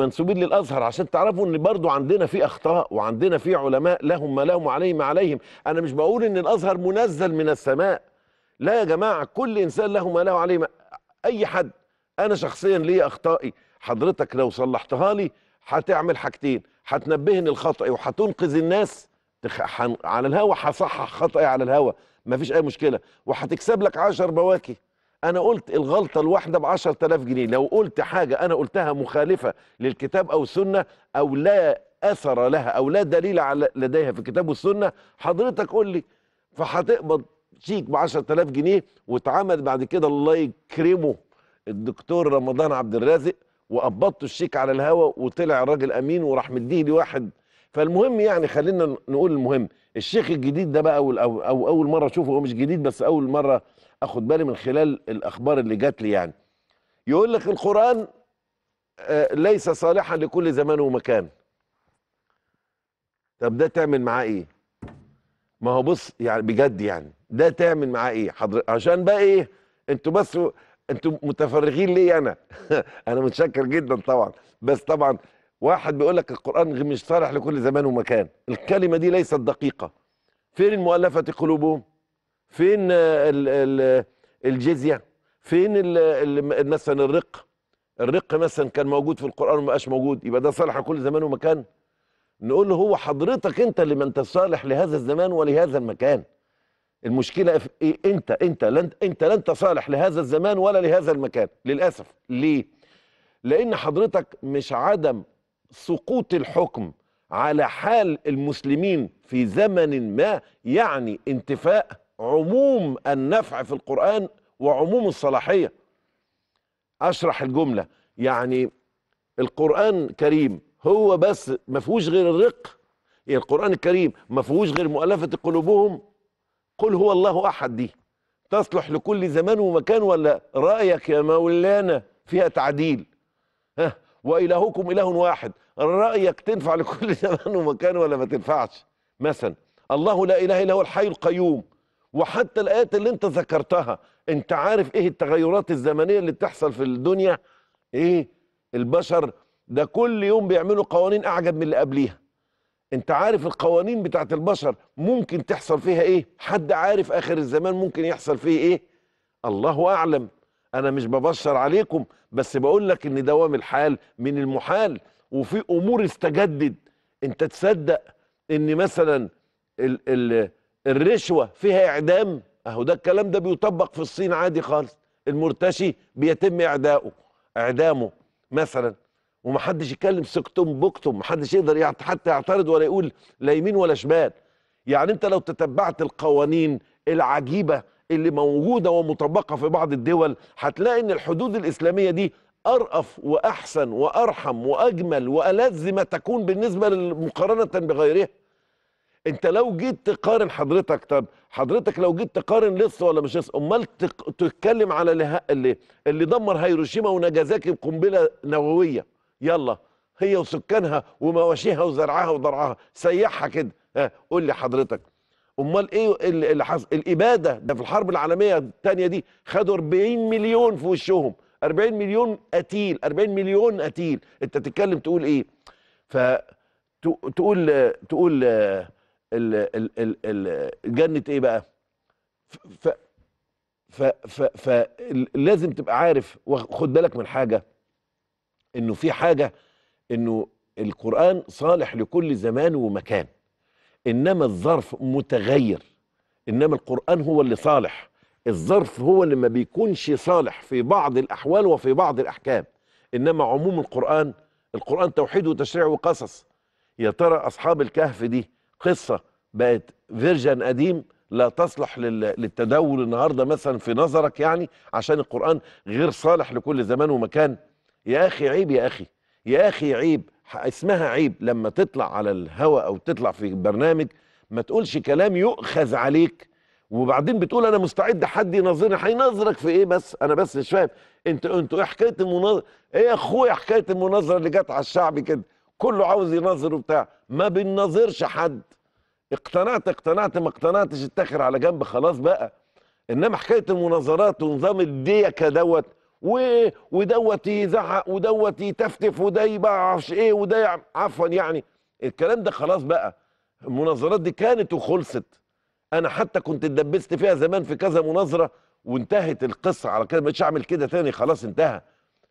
منسوبين للازهر عشان تعرفوا ان برضو عندنا في اخطاء وعندنا في علماء لهم ما لهم عليهم عليهم انا مش بقول ان الازهر منزل من السماء لا يا جماعه كل انسان له ما له عليه ما. اي حد انا شخصيا لي اخطائي حضرتك لو صلحتها لي هتعمل حاجتين هتنبهني لخطئي وهتنقذ الناس تخ... على الهوا هصحح خطئي على الهوا مفيش اي مشكله وهتكسب لك 10 بواكي انا قلت الغلطه الواحده ب 10000 جنيه لو قلت حاجه انا قلتها مخالفه للكتاب او السنه او لا اثر لها او لا دليل على لديها في الكتاب والسنه حضرتك قول لي فهتقبض شيك ب 10000 جنيه واتعمل بعد كده الله يكرمه الدكتور رمضان عبد الرازق وقبضته الشيك على الهوا وطلع الراجل امين وراح مديه لواحد فالمهم يعني خلينا نقول المهم الشيخ الجديد ده بقى أول أو, أو أول مرة أشوفه هو مش جديد بس أول مرة أخد بالي من خلال الأخبار اللي جات لي يعني يقول لك القرآن آه، ليس صالحا لكل زمان ومكان طب ده تعمل معاه إيه ما هو بص يعني بجد يعني ده تعمل معاه إيه حضر... عشان بقى إيه أنتوا بس انتوا متفرغين ليه انا انا متشكر جدا طبعا بس طبعا واحد بيقول لك القرآن مش صالح لكل زمان ومكان الكلمة دي ليست دقيقة فين المؤلفة قلوبهم فين الجزية فين مثلا الرق الرق مثلا كان موجود في القرآن وما بقاش موجود يبقى ده صالح لكل زمان ومكان نقول له هو حضرتك انت اللي ما انت صالح لهذا الزمان ولهذا المكان المشكلة في إيه؟ انت انت لن انت لن تصالح لهذا الزمان ولا لهذا المكان للأسف ليه؟ لأن حضرتك مش عدم سقوط الحكم على حال المسلمين في زمن ما يعني انتفاء عموم النفع في القرآن وعموم الصلاحية أشرح الجملة يعني القرآن كريم هو بس ما فيهوش غير الرق يعني القرآن الكريم ما فيهوش غير مؤلفة قلوبهم قل هو الله أحد دي تصلح لكل زمان ومكان ولا رأيك يا مولانا فيها تعديل وإلهكم إله واحد رأيك تنفع لكل زمان ومكان ولا ما تنفعش مثلا الله لا إله إلا هو الحي القيوم وحتى الآيات اللي أنت ذكرتها أنت عارف إيه التغيرات الزمنية اللي بتحصل في الدنيا إيه البشر ده كل يوم بيعملوا قوانين أعجب من اللي قبليها أنت عارف القوانين بتاعت البشر ممكن تحصل فيها إيه حد عارف آخر الزمان ممكن يحصل فيه إيه الله أعلم انا مش ببشر عليكم بس بقول لك ان دوام الحال من المحال وفي امور استجدد انت تصدق ان مثلا ال ال الرشوه فيها اعدام اهو ده الكلام ده بيطبق في الصين عادي خالص المرتشي بيتم اعدائه اعدامه مثلا ومحدش يتكلم سكتم بكتم محدش يقدر حتى يعترض ولا يقول لا يمين ولا شمال يعني انت لو تتبعت القوانين العجيبه اللي موجوده ومطبقه في بعض الدول هتلاقي ان الحدود الاسلاميه دي ارأف واحسن وارحم واجمل والذ ما تكون بالنسبه مقارنه بغيرها انت لو جيت تقارن حضرتك طب حضرتك لو جيت تقارن لص ولا مش لص امال تتكلم على اللي اللي دمر هيروشيما وناجازاكي بقنبله نوويه يلا هي وسكانها ومواشيها وزرعها وضرعها سيحها كده قول لي حضرتك امال ايه اللي حصل الاباده ده في الحرب العالميه الثانيه دي خدوا 40 مليون في وشهم 40 مليون قتيل 40 مليون قتيل انت تتكلم تقول ايه ف تقول تقول جنه ايه بقى ف ف ف فلازم تبقى عارف وخد بالك من حاجه انه في حاجه انه القران صالح لكل زمان ومكان انما الظرف متغير انما القران هو اللي صالح الظرف هو اللي ما بيكونش صالح في بعض الاحوال وفي بعض الاحكام انما عموم القران القران توحيد وتشريع وقصص يا ترى اصحاب الكهف دي قصه بقت فيرجن قديم لا تصلح للتداول النهارده مثلا في نظرك يعني عشان القران غير صالح لكل زمان ومكان يا اخي عيب يا اخي يا اخي عيب اسمها عيب لما تطلع على الهواء او تطلع في برنامج ما تقولش كلام يؤخذ عليك وبعدين بتقول انا مستعد حد يناظرني هيناظرك في ايه بس انا بس مش فاهم انت انتوا ايه حكايه المناظره ايه يا اخويا حكايه المناظره اللي جت على الشعب كده كله عاوز يناظر وبتاع ما بنناظرش حد اقتنعت اقتنعت ما اقتنعتش اتاخر على جنب خلاص بقى انما حكايه المناظرات ونظام الديكه دوت و... ودوت يزعق ودوت يتفتف وده يبقى معرفش ايه وده عفوا يعني الكلام ده خلاص بقى المناظرات دي كانت وخلصت انا حتى كنت اتدبست فيها زمان في كذا مناظره وانتهت القصه على كده مش هعمل كده تاني خلاص انتهى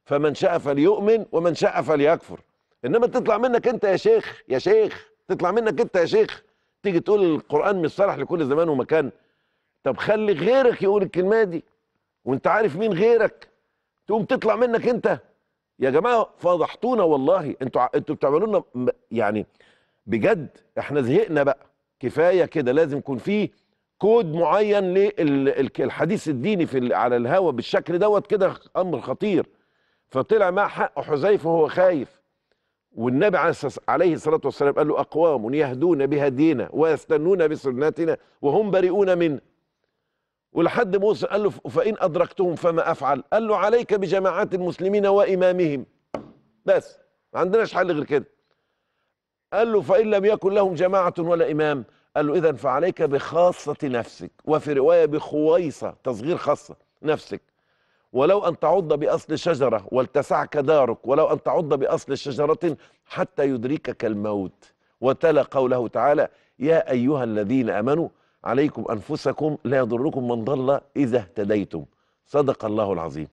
فمن شاء فليؤمن ومن شاء فليكفر انما تطلع منك انت يا شيخ يا شيخ تطلع منك انت يا شيخ تيجي تقول القران مش صالح لكل زمان ومكان طب خلي غيرك يقول الكلمه دي وانت عارف مين غيرك تقوم تطلع منك انت يا جماعه فضحتونا والله انتوا انتوا بتعملوا لنا يعني بجد احنا زهقنا بقى كفايه كده لازم يكون في كود معين للحديث الديني في على الهوا بالشكل دوت كده امر خطير فطلع مع حق حذيفه وهو خايف والنبي عليه الصلاه والسلام قال له اقوام يهدون بهدينا ويستنون بسنتنا وهم بريئون منه ولحد موسى قال له فإن أدركتهم فما أفعل قال له عليك بجماعات المسلمين وإمامهم بس ما عندناش حل غير كده قال له فإن لم يكن لهم جماعة ولا إمام قال له إذا فعليك بخاصة نفسك وفي رواية بخويصة تصغير خاصة نفسك ولو أن تعض بأصل شجرة والتسعك دارك ولو أن تعض بأصل شجرة حتى يدركك الموت وتلا قوله تعالى يا أيها الذين أمنوا عليكم أنفسكم لا يضركم من ضل إذا اهتديتم صدق الله العظيم